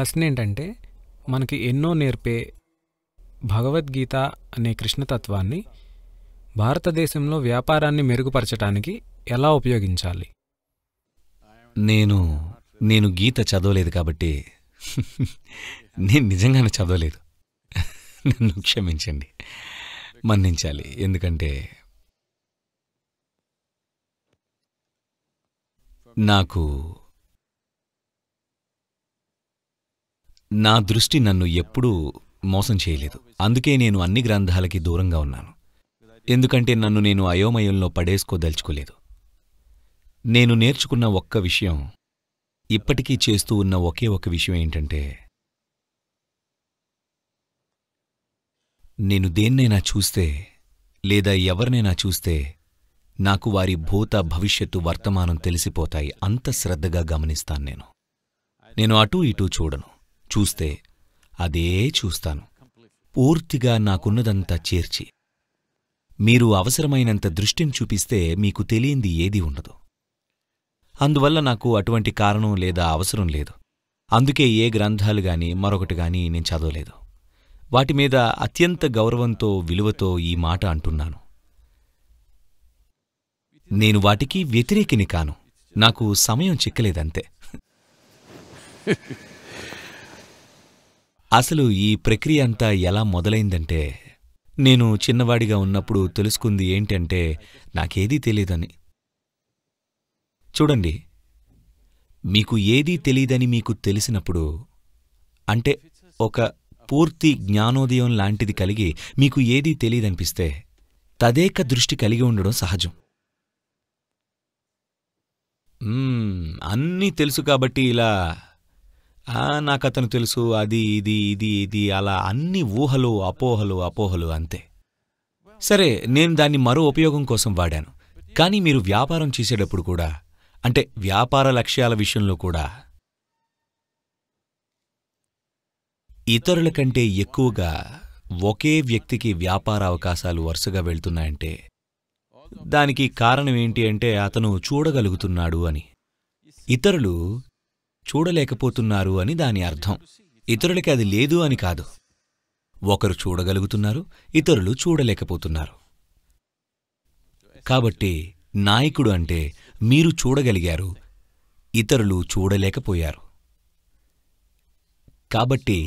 ప్రశ్న ఏంటంటే మనకి ఎన్నో నేర్పే భగవద్గీత అనే కృష్ణతత్వాన్ని భారతదేశంలో వ్యాపారాన్ని మెరుగుపరచడానికి ఎలా ఉపయోగించాలి నేను నేను గీత చదవలేదు కాబట్టి నేను నిజంగానే చదవలేదు నన్ను క్షమించండి మన్నించాలి ఎందుకంటే నాకు నా దృష్టి నన్ను ఎప్పుడూ మోసం చేయలేదు అందుకే నేను అన్ని గ్రంథాలకి దూరంగా ఉన్నాను ఎందుకంటే నన్ను నేను అయోమయంలో పడేసుకోదలుచుకోలేదు నేను నేర్చుకున్న ఒక్క విషయం ఇప్పటికీ చేస్తూ ఉన్న ఒకే ఒక విషయం ఏంటంటే నేను దేన్నైనా చూస్తే లేదా ఎవరినైనా చూస్తే నాకు వారి భూత భవిష్యత్తు వర్తమానం తెలిసిపోతాయి అంత శ్రద్ధగా గమనిస్తాను నేను నేను అటూ ఇటూ చూడను చూస్తే అదే చూస్తాను పూర్తిగా నాకున్నదంతా చేర్చి మీరు అవసరమైనంత దృష్టిని చూపిస్తే మీకు తెలియంది ఏదీ ఉండదు అందువల్ల నాకు అటువంటి కారణం లేదా అవసరం లేదు అందుకే ఏ గ్రంథాలు గాని మరొకటి గాని నేను చదవలేదు వాటి మీద అత్యంత గౌరవంతో విలువతో ఈ మాట అంటున్నాను నేను వాటికి వ్యతిరేకిని కాను నాకు సమయం చిక్కలేదంతే అసలు ఈ ప్రక్రియ అంతా ఎలా మొదలైందంటే నేను చిన్నవాడిగా ఉన్నప్పుడు తెలుసుకుంది ఏంటంటే నాకేదీ తెలియదని చూడండి మీకు ఏదీ తెలియదని మీకు తెలిసినప్పుడు అంటే ఒక పూర్తి జ్ఞానోదయం లాంటిది కలిగి మీకు ఏదీ తెలియదనిపిస్తే తదేక దృష్టి కలిగి ఉండడం సహజం అన్నీ తెలుసు కాబట్టి ఇలా నాకు అతను తెలుసు అది ఇది ఇది ఇది అలా అన్ని ఊహలు అపోహలు అపోహలు అంతే సరే నేను దాన్ని మరో ఉపయోగం కోసం వాడాను కానీ మీరు వ్యాపారం చేసేటప్పుడు కూడా అంటే వ్యాపార లక్ష్యాల విషయంలో కూడా ఇతరుల కంటే ఎక్కువగా ఒకే వ్యక్తికి వ్యాపార అవకాశాలు వరుసగా వెళ్తున్నాయంటే దానికి కారణం ఏంటి అంటే అతను చూడగలుగుతున్నాడు అని ఇతరులు చూడలేకపోతున్నారు అని దాని అర్థం ఇతరులకి అది లేదు అని కాదు ఒకరు చూడగలుగుతున్నారు ఇతరులు చూడలేకపోతున్నారు కాబట్టి నాయకుడు అంటే మీరు చూడగలిగారు ఇతరులు చూడలేకపోయారు కాబట్టి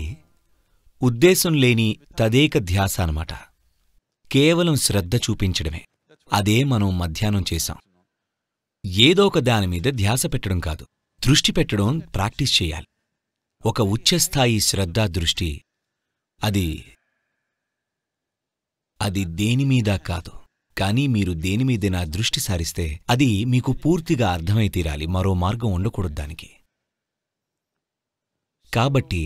ఉద్దేశం లేని తదేక ధ్యాస అనమాట కేవలం శ్రద్ధ చూపించడమే అదే మనం మధ్యాహ్నం చేశాం ఏదో ఒక దాని మీద ధ్యాస పెట్టడం కాదు దృష్టి పెట్టడం ప్రాక్టీస్ చేయాలి ఒక ఉచ్చస్థాయి శ్రద్ధా దృష్టి అది అది దేనిమీద కాదు కానీ మీరు దేనిమీద నా దృష్టి సారిస్తే అది మీకు పూర్తిగా అర్థమై తీరాలి మరో మార్గం ఉండకూడదు దానికి కాబట్టి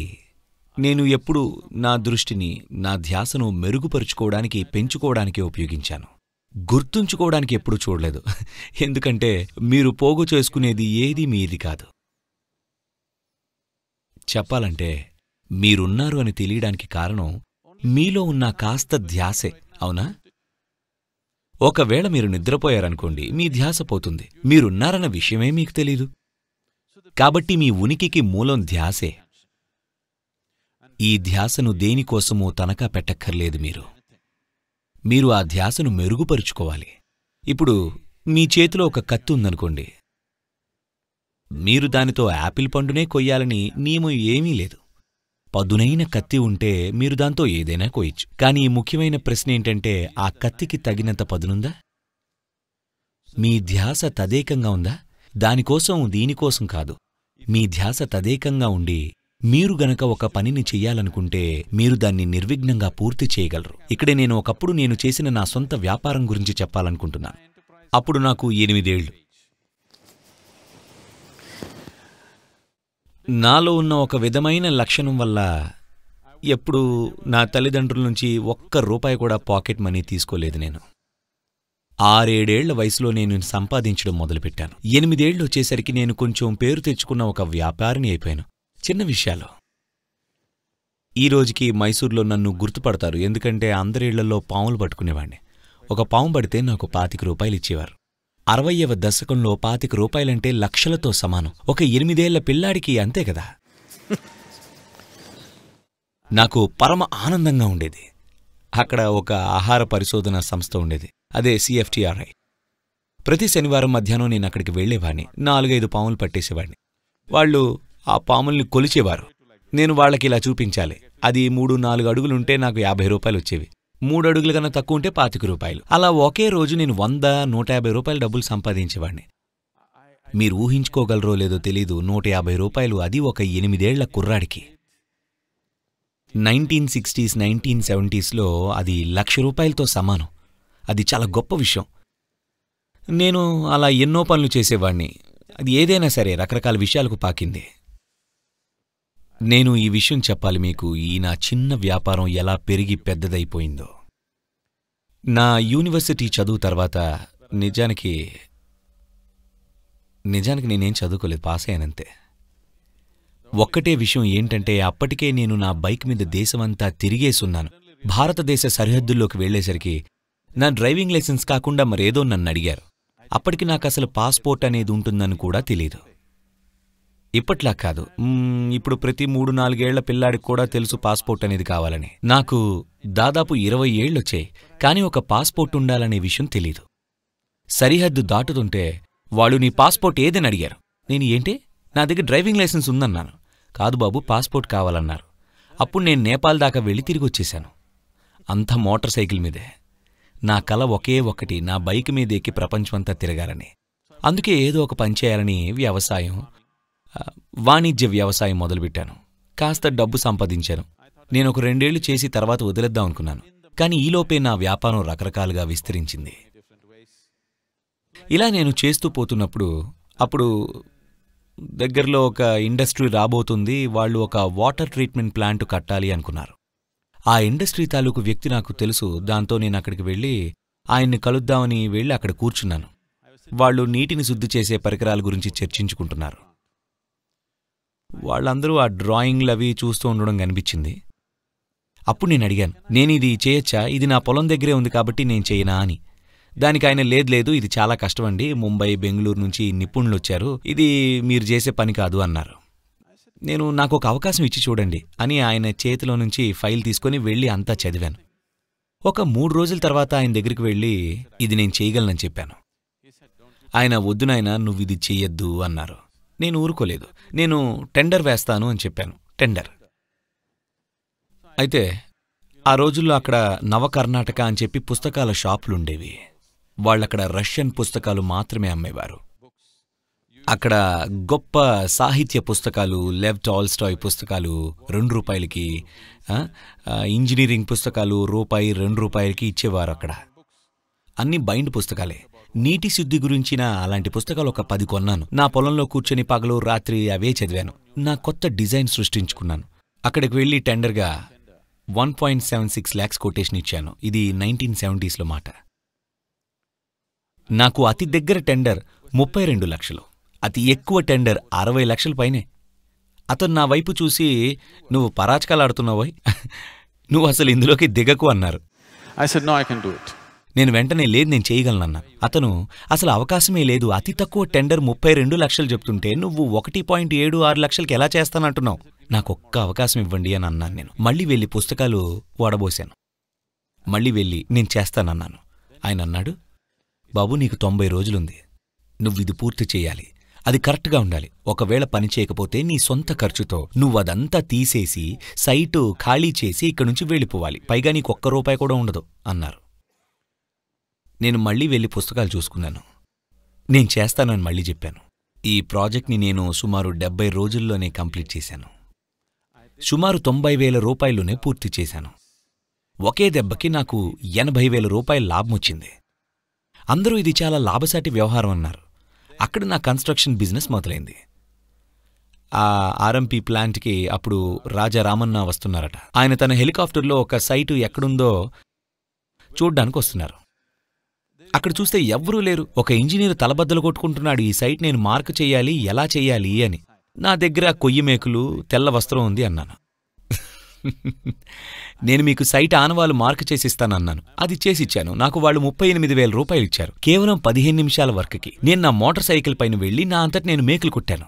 నేను ఎప్పుడూ నా దృష్టిని నా ధ్యాసను మెరుగుపరుచుకోవడానికి పెంచుకోవడానికి ఉపయోగించాను గుర్తుంచుకోవడానికి ఎప్పుడూ చూడలేదు ఎందుకంటే మీరు పోగు చేసుకునేది ఏది మీది కాదు చెప్పాలంటే మీరున్నారు అని తెలియడానికి కారణం మీలో ఉన్న కాస్త ధ్యాసే అవునా ఒకవేళ మీరు నిద్రపోయారనుకోండి మీ ధ్యాస పోతుంది మీరున్నారన్న విషయమే మీకు తెలీదు కాబట్టి మీ ఉనికికి మూలం ధ్యాసే ఈ ధ్యాసను దేనికోసమూ తనఖా పెట్టక్కర్లేదు మీరు మీరు ఆ ధ్యాసను మెరుగుపరుచుకోవాలి ఇప్పుడు మీ చేతిలో ఒక కత్తి ఉందనుకోండి మీరు దానితో యాపిల్ పండునే కొయ్యాలని నియమం ఏమీ లేదు పదునైన కత్తి ఉంటే మీరు దాంతో ఏదైనా కొయ్యచ్చు కానీ ముఖ్యమైన ప్రశ్న ఏంటంటే ఆ కత్తికి తగినంత పదునుందా మీ ధ్యాస తదేకంగా ఉందా దానికోసం దీనికోసం కాదు మీ ధ్యాస తదేకంగా ఉండి మీరు గనక ఒక పనిని చేయాలనుకుంటే మీరు దాన్ని నిర్విఘ్నంగా పూర్తి చేయగలరు ఇక్కడ నేను ఒకప్పుడు నేను చేసిన నా సొంత వ్యాపారం గురించి చెప్పాలనుకుంటున్నాను అప్పుడు నాకు ఎనిమిదేళ్లు నాలో ఉన్న ఒక విధమైన లక్షణం వల్ల ఎప్పుడు నా తల్లిదండ్రుల నుంచి ఒక్క రూపాయి కూడా పాకెట్ మనీ తీసుకోలేదు నేను ఆరేడేళ్ల వయసులో నేను సంపాదించడం మొదలుపెట్టాను ఎనిమిదేళ్లు వచ్చేసరికి నేను కొంచెం పేరు తెచ్చుకున్న ఒక వ్యాపారిని అయిపోయాను చిన్న విషయాలు ఈరోజుకి మైసూర్లో నన్ను గుర్తుపడతారు ఎందుకంటే అందరిళ్లలో పాములు పట్టుకునేవాడిని ఒక పాము పడితే నాకు పాతిక రూపాయలు ఇచ్చేవారు అరవయ్యవ దశకంలో పాతిక రూపాయలంటే లక్షలతో సమానం ఒక ఎనిమిదేళ్ల పిల్లాడికి అంతే కదా నాకు పరమ ఆనందంగా ఉండేది అక్కడ ఒక ఆహార పరిశోధన సంస్థ ఉండేది అదే సిఎఫ్టీఆర్ఐ ప్రతి శనివారం మధ్యాహ్నం నేను అక్కడికి వెళ్లేవాణ్ణి నాలుగైదు పాములు పట్టేసేవాడిని వాళ్ళు ఆ పాముల్ని కొలిచేవారు నేను వాళ్ళకి ఇలా చూపించాలి అది మూడు నాలుగు అడుగులుంటే నాకు యాభై రూపాయలు వచ్చేవి మూడు అడుగుల కన్నా తక్కువ ఉంటే పాతిక రూపాయలు అలా ఒకే రోజు నేను వంద నూట యాభై రూపాయలు డబ్బులు సంపాదించేవాడిని మీరు ఊహించుకోగలరో లేదో తెలీదు నూట యాభై రూపాయలు అది ఒక ఎనిమిదేళ్ల కుర్రాడికి నైన్టీన్ సిక్స్టీస్ నైన్టీన్ సెవెంటీస్లో అది లక్ష రూపాయలతో సమానం అది చాలా గొప్ప విషయం నేను అలా ఎన్నో పనులు చేసేవాణ్ణి అది ఏదైనా సరే రకరకాల విషయాలకు పాకింది నేను ఈ విషయం చెప్పాలి మీకు ఈ నా చిన్న వ్యాపారం ఎలా పెరిగి పెద్దదైపోయిందో నా యూనివర్సిటీ చదువు తర్వాత నిజానికి నిజానికి నేనేం చదువుకోలేదు పాస్ అయ్యానంతే ఒక్కటే విషయం ఏంటంటే అప్పటికే నేను నా బైక్ మీద దేశమంతా తిరిగేసున్నాను భారతదేశ సరిహద్దుల్లోకి వెళ్లేసరికి నా డ్రైవింగ్ లైసెన్స్ కాకుండా మరేదో నన్ను అడిగారు అప్పటికి నాకు అసలు పాస్పోర్ట్ అనేది ఉంటుందని కూడా తెలీదు ఇప్పట్లా కాదు ఇప్పుడు ప్రతి మూడు నాలుగేళ్ల పిల్లాడికి కూడా తెలుసు పాస్పోర్ట్ అనేది కావాలని నాకు దాదాపు ఇరవై ఏళ్ళొచ్చాయి కానీ ఒక పాస్పోర్ట్ ఉండాలనే విషయం తెలీదు సరిహద్దు దాటుతుంటే వాళ్ళు నీ పాస్పోర్ట్ ఏదని అడిగారు నేను ఏంటి నా దగ్గర డ్రైవింగ్ లైసెన్స్ ఉందన్నాను కాదు బాబు పాస్పోర్ట్ కావాలన్నారు అప్పుడు నేను నేపాల్ దాకా వెళ్ళి తిరిగి వచ్చేశాను అంత మోటార్ సైకిల్ మీదే నా కల ఒకే ఒకటి నా బైక్ మీద ఎక్కి ప్రపంచమంతా తిరగాలని అందుకే ఏదో ఒక పని చేయాలని వ్యవసాయం వాణిజ్య వ్యవసాయం మొదలుపెట్టాను కాస్త డబ్బు సంపాదించాను నేను ఒక రెండేళ్లు చేసి తర్వాత వదిలేద్దాం అనుకున్నాను కానీ ఈలోపే నా వ్యాపారం రకరకాలుగా విస్తరించింది ఇలా నేను చేస్తూ పోతున్నప్పుడు అప్పుడు దగ్గరలో ఒక ఇండస్ట్రీ రాబోతుంది వాళ్ళు ఒక వాటర్ ట్రీట్మెంట్ ప్లాంట్ కట్టాలి అనుకున్నారు ఆ ఇండస్ట్రీ తాలూకు వ్యక్తి నాకు తెలుసు దాంతో నేను అక్కడికి వెళ్ళి ఆయన్ని కలుద్దామని వెళ్ళి అక్కడ కూర్చున్నాను వాళ్ళు నీటిని శుద్ధి చేసే పరికరాల గురించి చర్చించుకుంటున్నారు వాళ్ళందరూ ఆ డ్రాయింగ్లు అవి చూస్తూ ఉండడం కనిపించింది అప్పుడు నేను అడిగాను నేను ఇది చేయొచ్చా ఇది నా పొలం దగ్గరే ఉంది కాబట్టి నేను చేయనా అని దానికి ఆయన లేదు లేదు ఇది చాలా కష్టమండి ముంబై బెంగళూరు నుంచి నిపుణులు వచ్చారు ఇది మీరు చేసే పని కాదు అన్నారు నేను నాకు ఒక అవకాశం ఇచ్చి చూడండి అని ఆయన చేతిలో నుంచి ఫైల్ తీసుకుని వెళ్ళి అంతా చదివాను ఒక మూడు రోజుల తర్వాత ఆయన దగ్గరికి వెళ్ళి ఇది నేను చేయగలనని చెప్పాను ఆయన వద్దునైనా నువ్వు ఇది చెయ్యొద్దు అన్నారు నేను ఊరుకోలేదు నేను టెండర్ వేస్తాను అని చెప్పాను టెండర్ అయితే ఆ రోజుల్లో అక్కడ నవకర్ణాటక అని చెప్పి పుస్తకాల షాపులుండేవి వాళ్ళక్కడ రష్యన్ పుస్తకాలు మాత్రమే అమ్మేవారు అక్కడ గొప్ప సాహిత్య పుస్తకాలు లెవ్ స్టాయ్ పుస్తకాలు రెండు రూపాయలకి ఇంజనీరింగ్ పుస్తకాలు రూపాయి రెండు రూపాయలకి ఇచ్చేవారు అక్కడ అన్ని బైండ్ పుస్తకాలే నీటి శుద్ధి గురించిన అలాంటి పుస్తకాలు ఒక పది కొన్నాను నా పొలంలో కూర్చొని పగలు రాత్రి అవే చదివాను నా కొత్త డిజైన్ సృష్టించుకున్నాను అక్కడికి వెళ్ళి టెండర్గా one point seven six lakhs quotation ఇచ్చాను ఇది నైన్టీన్ సెవెంటీస్లో మాట నాకు అతి దగ్గర టెండర్ ముప్పై రెండు లక్షలు అతి ఎక్కువ టెండర్ అరవై లక్షల పైనే అతను నా వైపు చూసి నువ్వు పరాచకాలు ఆడుతున్నావు నువ్వు అసలు ఇందులోకి దిగకు అన్నారు I said no I can do it నేను వెంటనే లేదు నేను చేయగలనన్నా అతను అసలు అవకాశమే లేదు అతి తక్కువ టెండర్ ముప్పై రెండు లక్షలు చెప్తుంటే నువ్వు ఒకటి పాయింట్ ఏడు ఆరు లక్షలకి ఎలా చేస్తానంటున్నావు నాకు ఒక్క అవకాశం ఇవ్వండి అని అన్నాను నేను మళ్ళీ వెళ్ళి పుస్తకాలు వాడబోశాను మళ్ళీ వెళ్ళి నేను చేస్తానన్నాను ఆయన అన్నాడు బాబు నీకు తొంభై రోజులుంది నువ్వు ఇది పూర్తి చేయాలి అది కరెక్ట్గా ఉండాలి ఒకవేళ పని చేయకపోతే నీ సొంత ఖర్చుతో నువ్వదంతా తీసేసి సైటు ఖాళీ చేసి ఇక్కడి నుంచి వెళ్ళిపోవాలి పైగా నీకు ఒక్క రూపాయి కూడా ఉండదు అన్నారు నేను మళ్ళీ వెళ్ళి పుస్తకాలు చూసుకున్నాను నేను చేస్తానని మళ్ళీ చెప్పాను ఈ ప్రాజెక్ట్ని నేను సుమారు డెబ్బై రోజుల్లోనే కంప్లీట్ చేశాను సుమారు తొంభై వేల రూపాయలునే పూర్తి చేశాను ఒకే దెబ్బకి నాకు ఎనభై వేల రూపాయల లాభం వచ్చింది అందరూ ఇది చాలా లాభసాటి వ్యవహారం అన్నారు అక్కడ నా కన్స్ట్రక్షన్ బిజినెస్ మొదలైంది ఆ ఆర్ఎంపీ ప్లాంట్కి అప్పుడు రాజా రామన్న వస్తున్నారట ఆయన తన హెలికాప్టర్లో ఒక సైటు ఎక్కడుందో చూడ్డానికి వస్తున్నారు అక్కడ చూస్తే ఎవ్వరూ లేరు ఒక ఇంజనీర్ తలబద్దలు కొట్టుకుంటున్నాడు ఈ సైట్ నేను మార్క్ చేయాలి ఎలా చేయాలి అని నా దగ్గర కొయ్యి మేకులు తెల్ల వస్త్రం ఉంది అన్నాను నేను మీకు సైట్ ఆనవాళ్ళు మార్క్ చేసిస్తానన్నాను అది చేసిచ్చాను నాకు వాళ్ళు ముప్పై ఎనిమిది వేల రూపాయలు ఇచ్చారు కేవలం పదిహేను నిమిషాల వర్క్కి నేను నా మోటార్ సైకిల్ పైన వెళ్ళి నా అంతటి నేను మేకులు కుట్టాను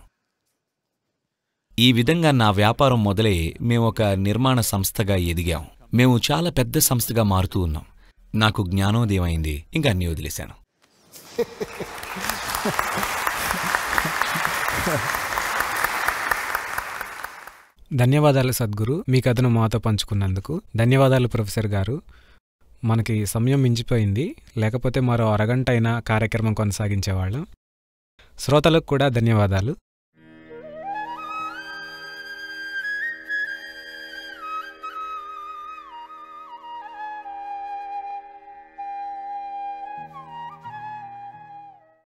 ఈ విధంగా నా వ్యాపారం మొదలై మేము ఒక నిర్మాణ సంస్థగా ఎదిగాం మేము చాలా పెద్ద సంస్థగా మారుతూ ఉన్నాం నాకు జ్ఞానోదయం అయింది ఇంకా అన్నీ వదిలేశాను ధన్యవాదాలు సద్గురు మీ కథను మాతో పంచుకున్నందుకు ధన్యవాదాలు ప్రొఫెసర్ గారు మనకి సమయం మించిపోయింది లేకపోతే మరో అరగంట అయినా కార్యక్రమం కొనసాగించేవాళ్ళం శ్రోతలకు కూడా ధన్యవాదాలు